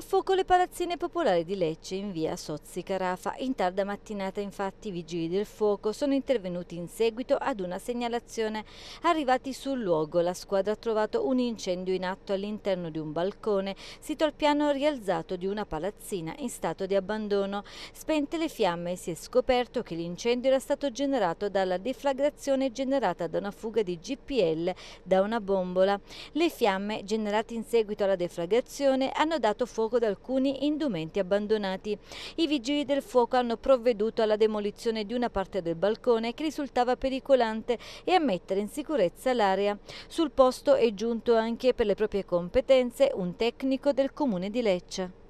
fuoco le palazzine popolari di Lecce in via Sozzi Carafa. In tarda mattinata infatti i vigili del fuoco sono intervenuti in seguito ad una segnalazione. Arrivati sul luogo la squadra ha trovato un incendio in atto all'interno di un balcone sito al piano rialzato di una palazzina in stato di abbandono. Spente le fiamme si è scoperto che l'incendio era stato generato dalla deflagrazione generata da una fuga di GPL da una bombola. Le fiamme generate in seguito alla deflagrazione hanno dato fuoco fuoco da alcuni indumenti abbandonati. I vigili del fuoco hanno provveduto alla demolizione di una parte del balcone che risultava pericolante e a mettere in sicurezza l'area. Sul posto è giunto anche per le proprie competenze un tecnico del comune di Lecce.